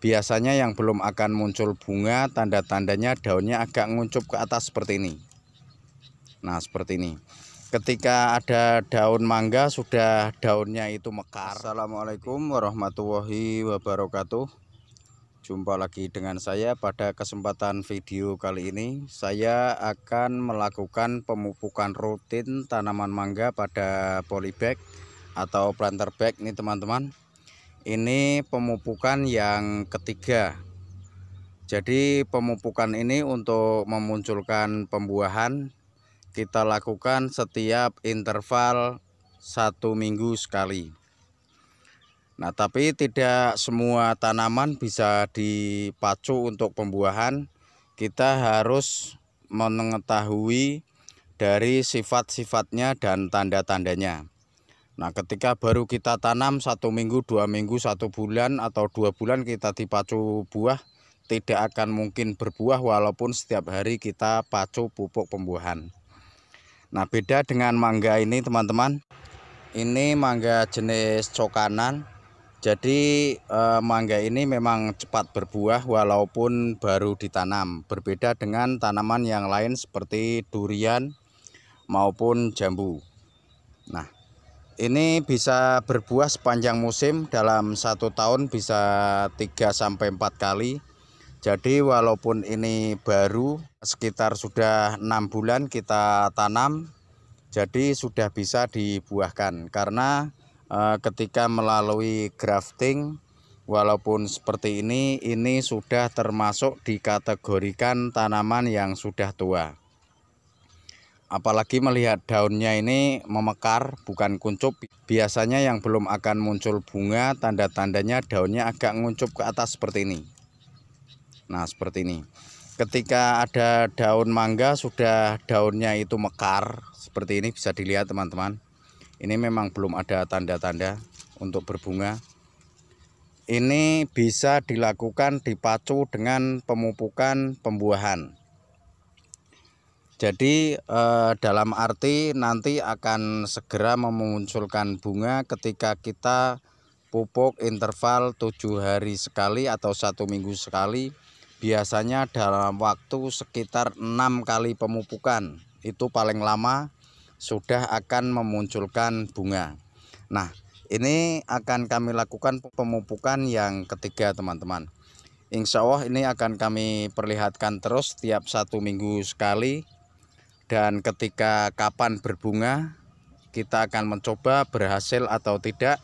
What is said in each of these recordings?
Biasanya yang belum akan muncul bunga, tanda-tandanya daunnya agak nguncup ke atas seperti ini. Nah, seperti ini. Ketika ada daun mangga sudah daunnya itu mekar. Assalamualaikum warahmatullahi wabarakatuh. Jumpa lagi dengan saya pada kesempatan video kali ini Saya akan melakukan pemupukan rutin tanaman mangga pada polybag atau planter bag nih teman-teman ini pemupukan yang ketiga jadi pemupukan ini untuk memunculkan pembuahan kita lakukan setiap interval satu minggu sekali Nah tapi tidak semua tanaman bisa dipacu untuk pembuahan kita harus mengetahui dari sifat-sifatnya dan tanda-tandanya Nah ketika baru kita tanam satu minggu, dua minggu, satu bulan atau dua bulan kita dipacu buah tidak akan mungkin berbuah walaupun setiap hari kita pacu pupuk pembuahan. Nah beda dengan mangga ini teman-teman. Ini mangga jenis cokanan. Jadi eh, mangga ini memang cepat berbuah walaupun baru ditanam. Berbeda dengan tanaman yang lain seperti durian maupun jambu. Nah ini bisa berbuah sepanjang musim dalam satu tahun bisa 3-4 kali jadi walaupun ini baru sekitar sudah enam bulan kita tanam jadi sudah bisa dibuahkan karena e, ketika melalui grafting walaupun seperti ini ini sudah termasuk dikategorikan tanaman yang sudah tua apalagi melihat daunnya ini memekar bukan kuncup biasanya yang belum akan muncul bunga tanda-tandanya daunnya agak nguncup ke atas seperti ini nah seperti ini ketika ada daun mangga sudah daunnya itu mekar seperti ini bisa dilihat teman-teman ini memang belum ada tanda-tanda untuk berbunga ini bisa dilakukan dipacu dengan pemupukan pembuahan jadi eh, dalam arti nanti akan segera memunculkan bunga ketika kita pupuk interval tujuh hari sekali atau satu minggu sekali biasanya dalam waktu sekitar enam kali pemupukan itu paling lama sudah akan memunculkan bunga. Nah ini akan kami lakukan pemupukan yang ketiga teman-teman. Insya Allah ini akan kami perlihatkan terus setiap satu minggu sekali dan ketika kapan berbunga kita akan mencoba berhasil atau tidak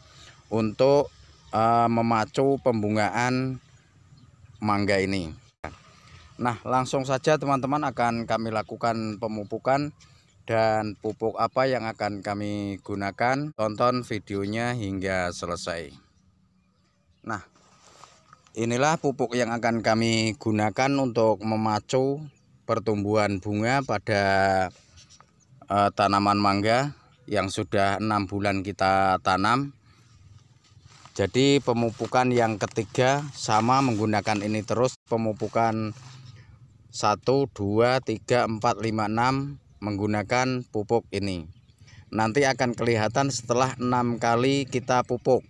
untuk uh, memacu pembungaan mangga ini nah langsung saja teman-teman akan kami lakukan pemupukan dan pupuk apa yang akan kami gunakan tonton videonya hingga selesai nah inilah pupuk yang akan kami gunakan untuk memacu pertumbuhan bunga pada uh, tanaman mangga yang sudah enam bulan kita tanam jadi pemupukan yang ketiga sama menggunakan ini terus pemupukan 1 2 3 4 5 6 menggunakan pupuk ini nanti akan kelihatan setelah enam kali kita pupuk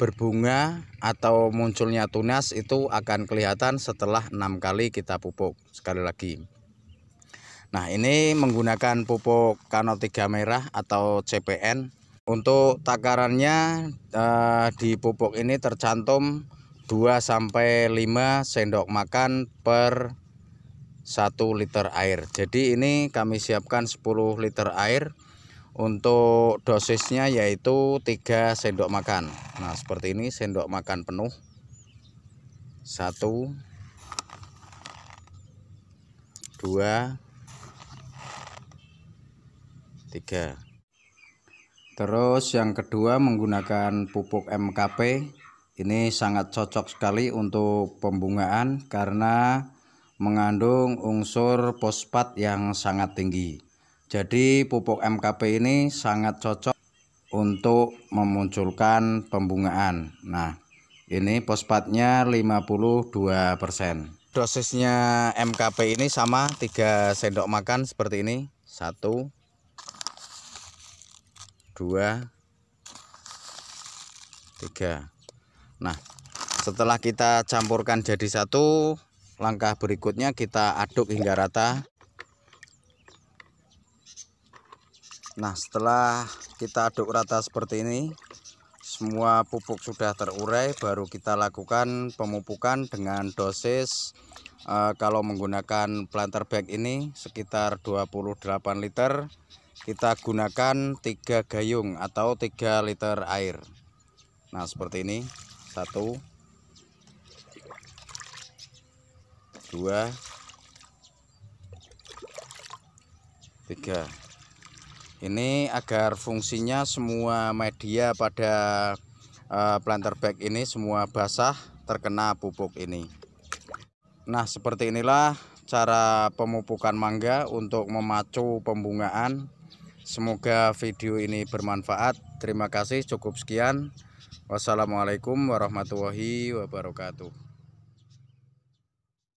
berbunga atau munculnya tunas itu akan kelihatan setelah enam kali kita pupuk sekali lagi nah ini menggunakan pupuk kano 3 merah atau CPN untuk takarannya eh, di pupuk ini tercantum 2 5 sendok makan per 1 liter air jadi ini kami siapkan 10 liter air untuk dosisnya yaitu 3 sendok makan nah seperti ini sendok makan penuh satu dua tiga terus yang kedua menggunakan pupuk MKP ini sangat cocok sekali untuk pembungaan karena mengandung unsur fosfat yang sangat tinggi jadi pupuk MKP ini sangat cocok untuk memunculkan pembungaan. Nah, ini fosfatnya 52%. Dosisnya MKP ini sama 3 sendok makan seperti ini. 1 2 3. Nah, setelah kita campurkan jadi satu, langkah berikutnya kita aduk hingga rata. Nah setelah kita aduk rata seperti ini semua pupuk sudah terurai baru kita lakukan pemupukan dengan dosis e, kalau menggunakan planter bag ini sekitar 28 liter kita gunakan 3 gayung atau 3 liter air nah seperti ini satu dua tiga ini agar fungsinya semua media pada eh, planter bag ini semua basah terkena pupuk ini nah seperti inilah cara pemupukan mangga untuk memacu pembungaan semoga video ini bermanfaat terima kasih cukup sekian wassalamualaikum warahmatullahi wabarakatuh